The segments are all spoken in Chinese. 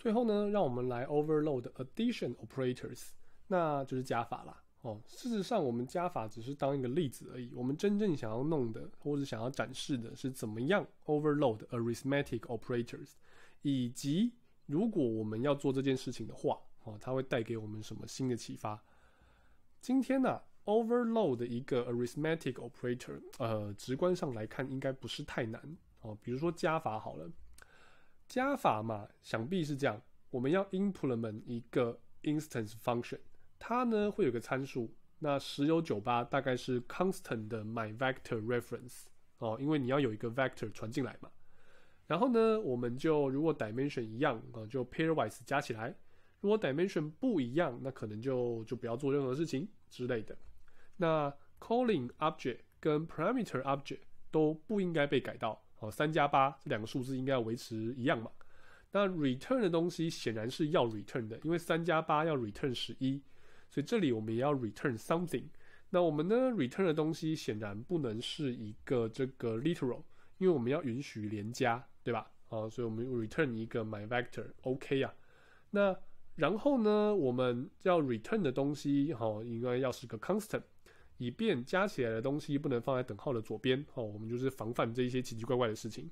最后呢，让我们来 overload addition operators，那就是加法啦。哦，事实上我们加法只是当一个例子而已。我们真正想要弄的，或者想要展示的是怎么样 overload arithmetic operators，以及如果我们要做这件事情的话，哦，它会带给我们什么新的启发？今天呢，overload 一个 arithmetic operator，呃，直观上来看应该不是太难。哦，比如说加法好了。加法嘛，想必是这样。我们要 implement 一个 instance function，它呢会有个参数。那十有九八大概是 constant 的 my vector reference 哦，因为你要有一个 vector 传进来嘛。然后呢，我们就如果 dimension 一样啊，就 pairwise 加起来。如果 dimension 不一样，那可能就就不要做任何事情之类的。那 calling object 跟 parameter object 都不应该被改到。哦，三加八这两个数字应该要维持一样嘛。那 return 的东西显然是要 return 的，因为三加八要 return 十一，所以这里我们也要 return something。那我们呢，return 的东西显然不能是一个这个 literal，因为我们要允许连加，对吧？啊，所以我们 return 一个 my vector，OK 呀。那然后呢，我们要 return 的东西，好，应该要是个 constant。以便加起来的东西不能放在等号的左边，哦，我们就是防范这一些奇奇怪怪的事情，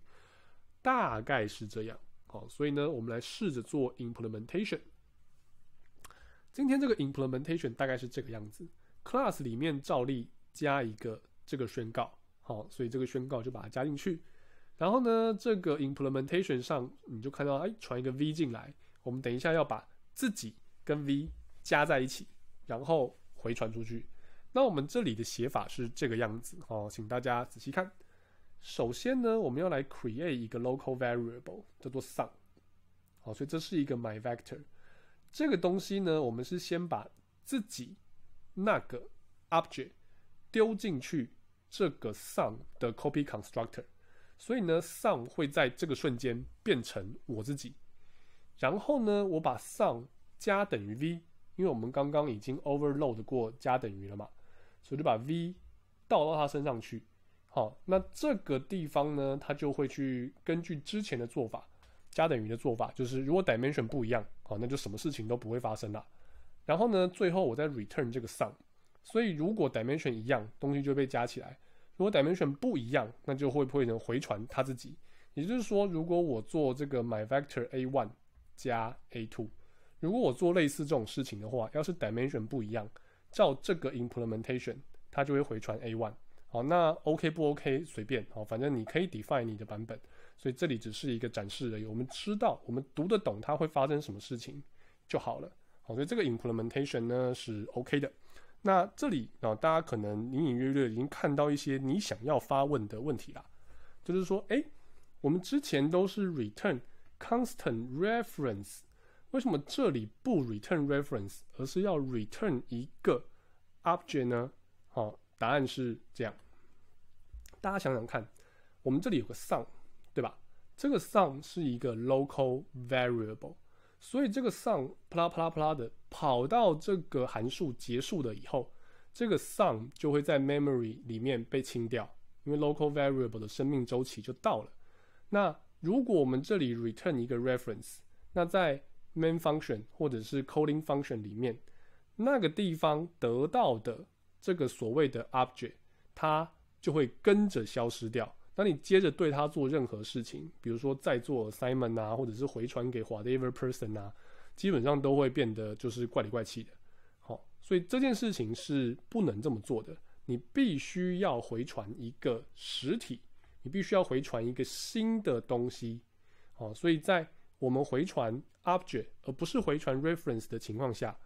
大概是这样，好，所以呢，我们来试着做 implementation。今天这个 implementation 大概是这个样子，class 里面照例加一个这个宣告，好，所以这个宣告就把它加进去，然后呢，这个 implementation 上你就看到，哎，传一个 v 进来，我们等一下要把自己跟 v 加在一起，然后回传出去。那我们这里的写法是这个样子哦，请大家仔细看。首先呢，我们要来 create 一个 local variable 叫做 sun，好，所以这是一个 my vector。这个东西呢，我们是先把自己那个 object 丢进去这个 sun 的 copy constructor，所以呢，sun 会在这个瞬间变成我自己。然后呢，我把 sun 加等于 v，因为我们刚刚已经 overload 过加等于了嘛。所以就把 v 倒到他身上去，好，那这个地方呢，他就会去根据之前的做法，加等于的做法，就是如果 dimension 不一样，好，那就什么事情都不会发生了。然后呢，最后我再 return 这个 sum。所以如果 dimension 一样，东西就被加起来；如果 dimension 不一样，那就会变成回传他自己。也就是说，如果我做这个 my vector a one 加 a two，如果我做类似这种事情的话，要是 dimension 不一样。照这个 implementation，它就会回传 a one。好，那 OK 不 OK 随便，好，反正你可以 define 你的版本。所以这里只是一个展示而已。我们知道，我们读得懂它会发生什么事情就好了。好，所以这个 implementation 呢是 OK 的。那这里啊，大家可能隐隐约约已经看到一些你想要发问的问题啦，就是说，哎，我们之前都是 return constant reference。为什么这里不 return reference 而是要 return 一个 object 呢？好，答案是这样。大家想想看，我们这里有个 song 对吧？这个 song 是一个 local variable，所以这个 song 咔啦啪啦啪啦的跑到这个函数结束了以后，这个 song 就会在 memory 里面被清掉，因为 local variable 的生命周期就到了。那如果我们这里 return 一个 reference，那在 main function 或者是 calling function 里面，那个地方得到的这个所谓的 object，它就会跟着消失掉。当你接着对它做任何事情，比如说再做 Simon 啊，或者是回传给 whatever person 啊，基本上都会变得就是怪里怪气的。好，所以这件事情是不能这么做的。你必须要回传一个实体，你必须要回传一个新的东西。好，所以在我们回传 object 而不是回传 reference 的情况下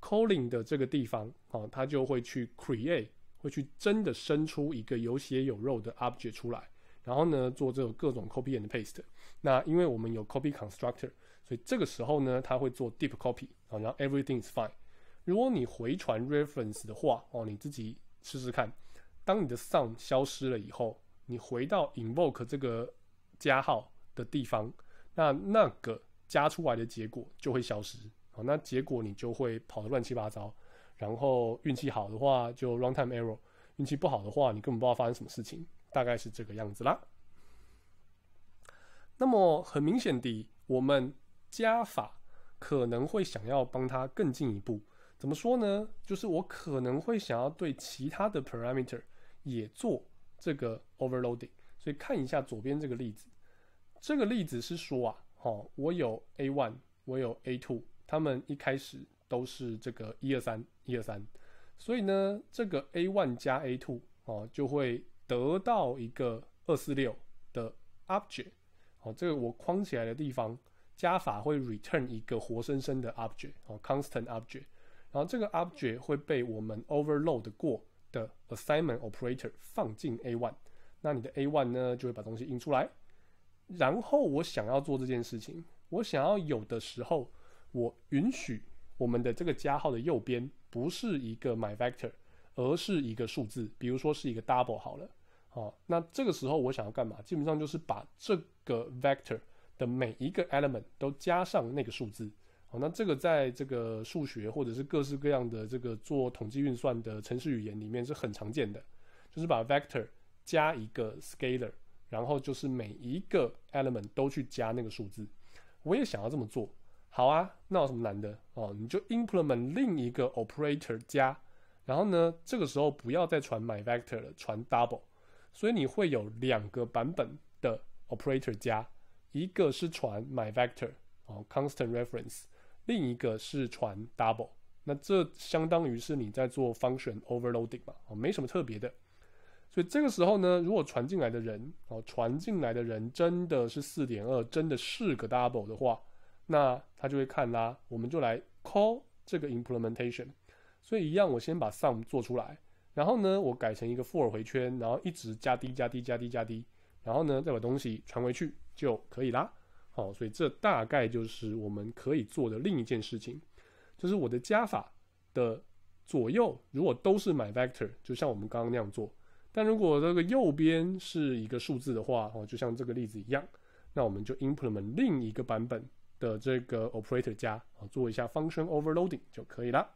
，calling 的这个地方啊，它就会去 create，会去真的生出一个有血有肉的 object 出来，然后呢做这个各种 copy and paste。那因为我们有 copy constructor，所以这个时候呢，它会做 deep copy，啊，然后 everything is fine。如果你回传 reference 的话，哦，你自己试试看，当你的 son u d 消失了以后，你回到 invoke 这个加号的地方。那那个加出来的结果就会消失啊，那结果你就会跑得乱七八糟，然后运气好的话就 runtime error，运气不好的话你根本不知道发生什么事情，大概是这个样子啦。那么很明显的，我们加法可能会想要帮它更进一步，怎么说呢？就是我可能会想要对其他的 parameter 也做这个 overloading，所以看一下左边这个例子。这个例子是说啊，哦，我有 a one，我有 a two，他们一开始都是这个一二三一二三，所以呢，这个 a one 加 a two 哦，就会得到一个二四六的 object，哦，这个我框起来的地方，加法会 return 一个活生生的 object，哦，constant object，然后这个 object 会被我们 overload 过的 assignment operator 放进 a one，那你的 a one 呢，就会把东西印出来。然后我想要做这件事情，我想要有的时候，我允许我们的这个加号的右边不是一个 my vector，而是一个数字，比如说是一个 double 好了，好，那这个时候我想要干嘛？基本上就是把这个 vector 的每一个 element 都加上那个数字。好，那这个在这个数学或者是各式各样的这个做统计运算的程式语言里面是很常见的，就是把 vector 加一个 scalar。然后就是每一个 element 都去加那个数字，我也想要这么做，好啊，那有什么难的哦？你就 implement 另一个 operator 加，然后呢，这个时候不要再传 my vector 了，传 double，所以你会有两个版本的 operator 加，一个是传 my vector 哦 constant reference，另一个是传 double，那这相当于是你在做 function overloading 嘛？哦，没什么特别的。所以这个时候呢，如果传进来的人哦，传进来的人真的是四点二，真的是个 double 的话，那他就会看啦，我们就来 call 这个 implementation。所以一样，我先把 sum 做出来，然后呢，我改成一个 for 回圈，然后一直加 d 加 d 加 d 加 d，然后呢，再把东西传回去就可以啦。好，所以这大概就是我们可以做的另一件事情，就是我的加法的左右如果都是 my vector，就像我们刚刚那样做。但如果这个右边是一个数字的话，哦，就像这个例子一样，那我们就 implement 另一个版本的这个 operator 加，啊，做一下 function overloading 就可以了。